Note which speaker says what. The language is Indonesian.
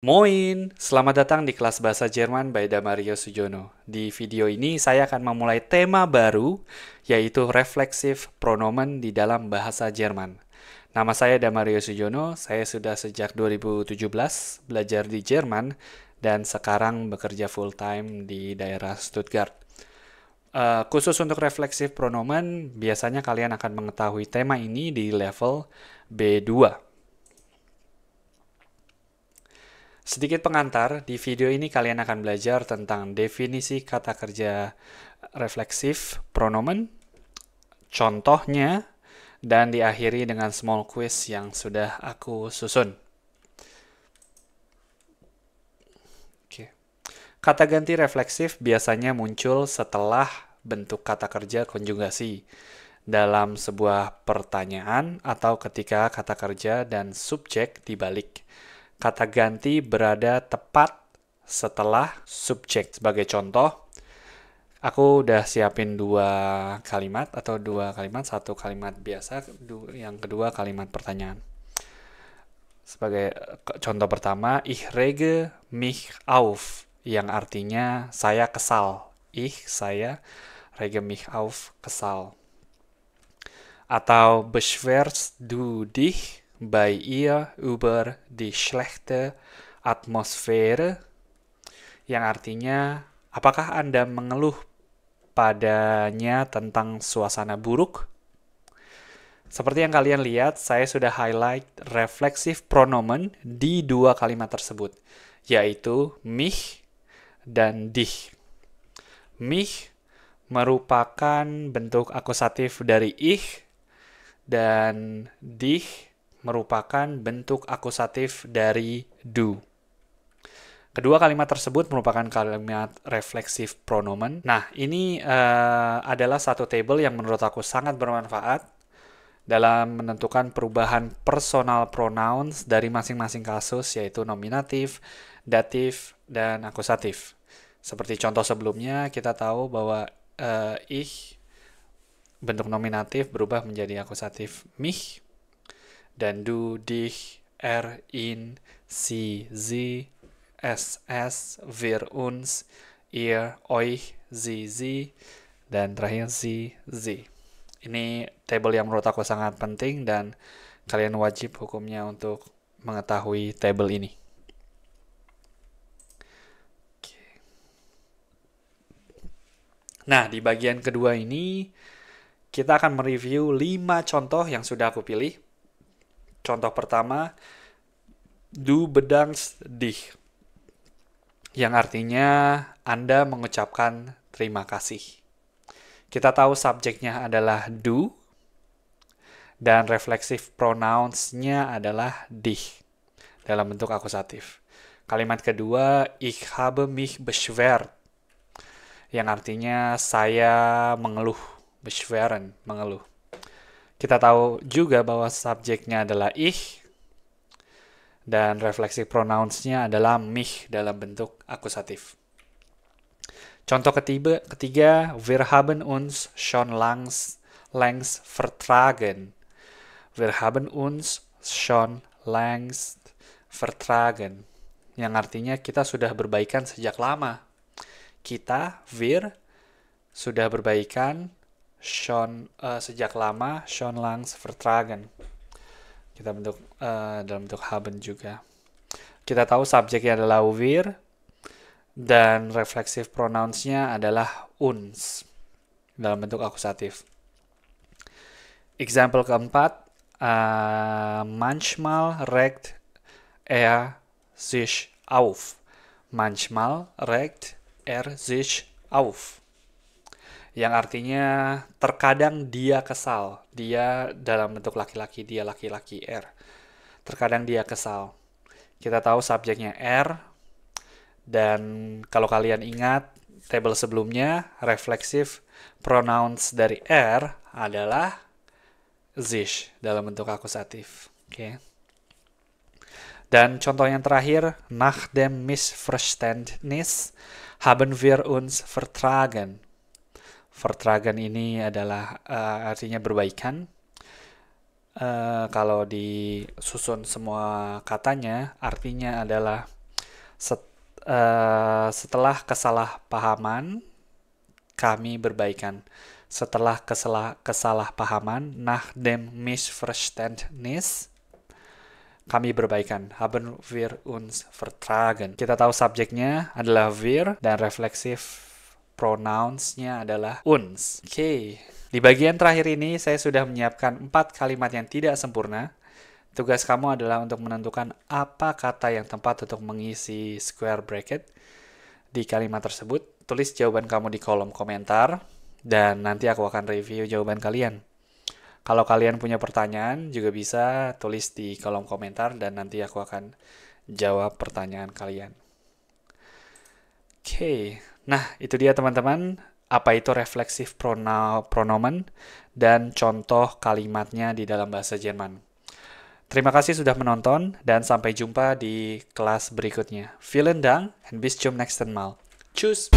Speaker 1: Moin, selamat datang di kelas bahasa Jerman by Damario Sujono. Di video ini saya akan memulai tema baru yaitu refleksif pronomen di dalam bahasa Jerman. Nama saya Damario Sujono, saya sudah sejak 2017 belajar di Jerman dan sekarang bekerja full time di daerah Stuttgart. Uh, khusus untuk refleksif pronomen, biasanya kalian akan mengetahui tema ini di level B2. Sedikit pengantar, di video ini kalian akan belajar tentang definisi kata kerja refleksif pronomen, contohnya, dan diakhiri dengan small quiz yang sudah aku susun. Kata ganti refleksif biasanya muncul setelah bentuk kata kerja konjugasi dalam sebuah pertanyaan atau ketika kata kerja dan subjek dibalik kata ganti berada tepat setelah subjek. Sebagai contoh, aku udah siapin dua kalimat atau dua kalimat, satu kalimat biasa, yang kedua kalimat pertanyaan. Sebagai eh, contoh pertama, ich rege mich auf, yang artinya saya kesal. Ich, saya, rege mich auf, kesal. Atau beschwerst du dich bei ihr über die schlechte Atmosphäre yang artinya apakah Anda mengeluh padanya tentang suasana buruk? Seperti yang kalian lihat, saya sudah highlight reflexive pronomen di dua kalimat tersebut, yaitu mich dan dich. Mich merupakan bentuk akusatif dari ich dan dich merupakan bentuk akusatif dari do. Kedua kalimat tersebut merupakan kalimat refleksif pronomen. Nah, ini uh, adalah satu table yang menurut aku sangat bermanfaat dalam menentukan perubahan personal pronouns dari masing-masing kasus, yaitu nominatif, datif, dan akusatif. Seperti contoh sebelumnya, kita tahu bahwa uh, eh, ich bentuk nominatif berubah menjadi akusatif mich dan du, dich, er, in sie, sie, es, es, wir, uns, ihr, euch, sie, sie, dan terakhir sie, sie. Ini table yang menurut aku sangat penting dan kalian wajib hukumnya untuk mengetahui table ini. Nah, di bagian kedua ini kita akan mereview 5 contoh yang sudah aku pilih Contoh pertama, du bedangs dich, yang artinya Anda mengucapkan terima kasih. Kita tahu subjeknya adalah du, dan refleksif pronouns-nya adalah dich dalam bentuk akusatif. Kalimat kedua, ich habe mich beschwert, yang artinya saya mengeluh, beschweren, mengeluh. Kita tahu juga bahwa subjeknya adalah ich dan refleksi pronouns-nya adalah mich dalam bentuk akusatif. Contoh ketiga, ketiga wir haben uns schon langs, längs vertragen. Wir haben uns schon langs vertragen. Yang artinya kita sudah berbaikan sejak lama. Kita, wir, sudah berbaikan Sean uh, eh, sejak lama Sean Langs Vertragen. Kita bentuk uh, dalam bentuk haben juga. Kita tahu subjeknya adalah wir dan refleksif pronounsnya adalah uns dalam bentuk akusatif. Example keempat, uh, manchmal regt er sich auf. Manchmal regt er sich auf yang artinya terkadang dia kesal, dia dalam bentuk laki-laki, dia laki-laki R. Terkadang dia kesal. Kita tahu subjeknya R, dan kalau kalian ingat table sebelumnya, refleksif pronouns dari R adalah zish dalam bentuk akusatif. Oke. Okay. Dan contoh yang terakhir, nach dem Missverständnis haben wir uns vertragen Vertragen ini adalah uh, artinya berbaikan. Uh, kalau disusun semua katanya, artinya adalah set, uh, setelah kesalahpahaman kami berbaikan. Setelah kesalah, kesalahpahaman, nach dem Missverständnis kami berbaikan. Haben wir uns vertragen. Kita tahu subjeknya adalah wir dan refleksif Pronouns-nya adalah uns. Oke. Okay. Di bagian terakhir ini, saya sudah menyiapkan empat kalimat yang tidak sempurna. Tugas kamu adalah untuk menentukan apa kata yang tepat untuk mengisi square bracket di kalimat tersebut. Tulis jawaban kamu di kolom komentar, dan nanti aku akan review jawaban kalian. Kalau kalian punya pertanyaan, juga bisa tulis di kolom komentar, dan nanti aku akan jawab pertanyaan kalian. Oke, okay. Nah, itu dia teman-teman, apa itu refleksif pronomen dan contoh kalimatnya di dalam bahasa Jerman. Terima kasih sudah menonton dan sampai jumpa di kelas berikutnya. Vielen Dank and bis zum nächsten Mal. Tschüss.